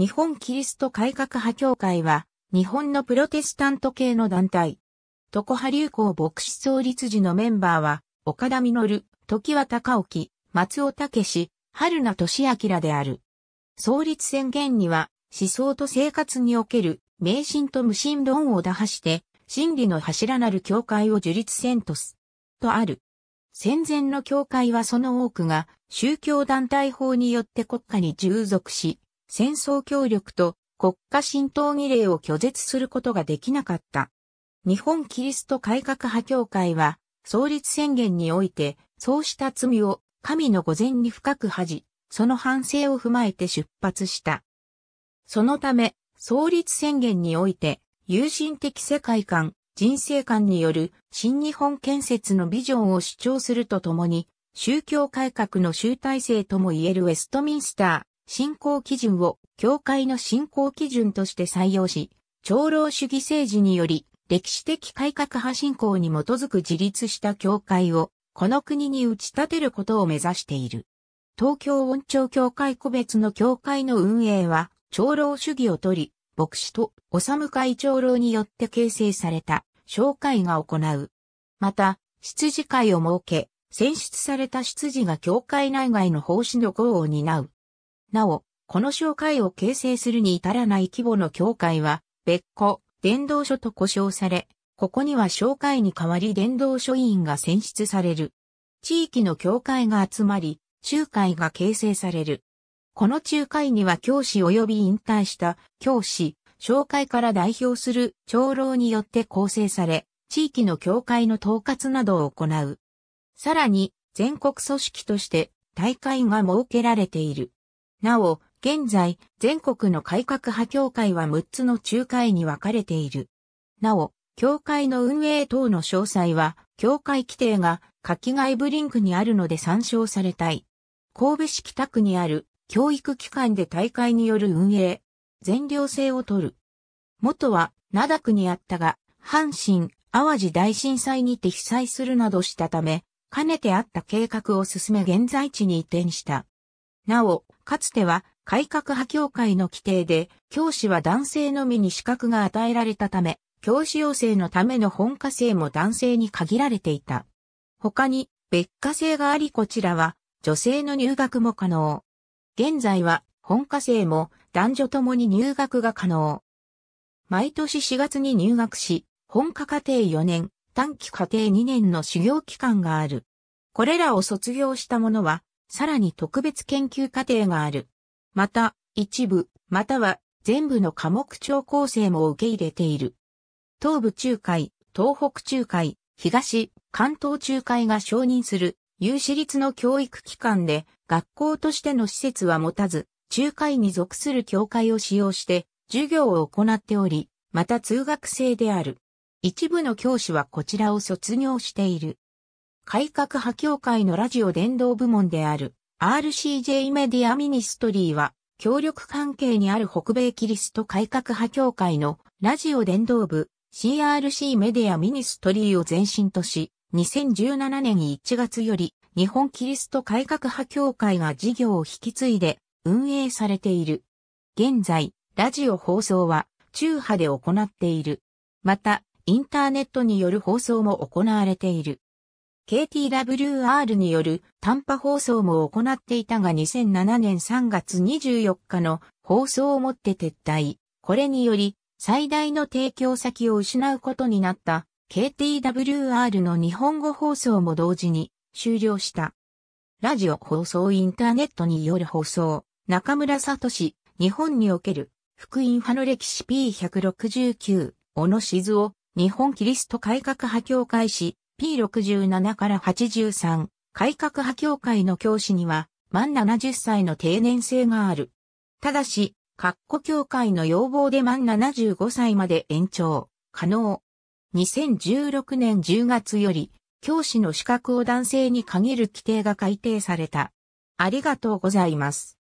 日本キリスト改革派協会は、日本のプロテスタント系の団体。常派流行牧師創立時のメンバーは、岡田実、時は高沖、松尾武史、春名俊明である。創立宣言には、思想と生活における迷信と無神論を打破して、真理の柱なる教会を樹立せんとす。とある。戦前の教会はその多くが宗教団体法によって国家に従属し、戦争協力と国家浸透儀礼を拒絶することができなかった。日本キリスト改革派協会は、創立宣言において、そうした罪を神の御前に深く恥じ、その反省を踏まえて出発した。そのため、創立宣言において、友人的世界観、人生観による新日本建設のビジョンを主張するとともに、宗教改革の集大成とも言えるウェストミンスター、信仰基準を教会の信仰基準として採用し、長老主義政治により歴史的改革派信仰に基づく自立した教会をこの国に打ち立てることを目指している。東京温庁教会個別の教会の運営は長老主義を取り、牧師と修会長老によって形成された紹介が行う。また、執事会を設け、選出された執事が教会内外の奉仕の号を担う。なお、この紹介を形成するに至らない規模の教会は、別個、伝道書と呼称され、ここには紹介に代わり伝道書委員が選出される。地域の教会が集まり、中会が形成される。この中会には教師及び引退した教師、紹介から代表する長老によって構成され、地域の教会の統括などを行う。さらに、全国組織として大会が設けられている。なお、現在、全国の改革派協会は6つの仲介に分かれている。なお、協会の運営等の詳細は、協会規定が書き外部リンクにあるので参照されたい。神戸市北区にある教育機関で大会による運営、全寮制を取る。元は灘区にあったが、阪神、淡路大震災にて被災するなどしたため、かねてあった計画を進め現在地に移転した。なお、かつては改革派協会の規定で、教師は男性のみに資格が与えられたため、教師養成のための本科生も男性に限られていた。他に、別科生がありこちらは、女性の入学も可能。現在は、本科生も男女ともに入学が可能。毎年4月に入学し、本科課程4年、短期課程2年の修行期間がある。これらを卒業した者は、さらに特別研究課程がある。また、一部、または全部の科目調構成も受け入れている。東部中海、東北中海、東、関東中海が承認する有志立の教育機関で学校としての施設は持たず、中海に属する教会を使用して授業を行っており、また通学生である。一部の教師はこちらを卒業している。改革派協会のラジオ伝道部門である RCJ メディアミニストリーは協力関係にある北米キリスト改革派協会のラジオ伝道部 CRC メディアミニストリーを前身とし2017年1月より日本キリスト改革派協会が事業を引き継いで運営されている。現在、ラジオ放送は中派で行っている。また、インターネットによる放送も行われている。KTWR による短波放送も行っていたが2007年3月24日の放送をもって撤退。これにより最大の提供先を失うことになった KTWR の日本語放送も同時に終了した。ラジオ放送インターネットによる放送、中村聡、日本における福音派の歴史 P169、小野静夫、日本キリスト改革派協会史 P67 から83、改革派協会の教師には、満70歳の定年制がある。ただし、括弧協会の要望で満75歳まで延長、可能。2016年10月より、教師の資格を男性に限る規定が改定された。ありがとうございます。